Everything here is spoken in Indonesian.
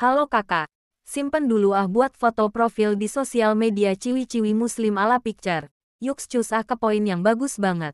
Halo kakak, simpen dulu ah buat foto profil di sosial media ciwi-ciwi muslim ala picture. Yuk cus ah ke poin yang bagus banget.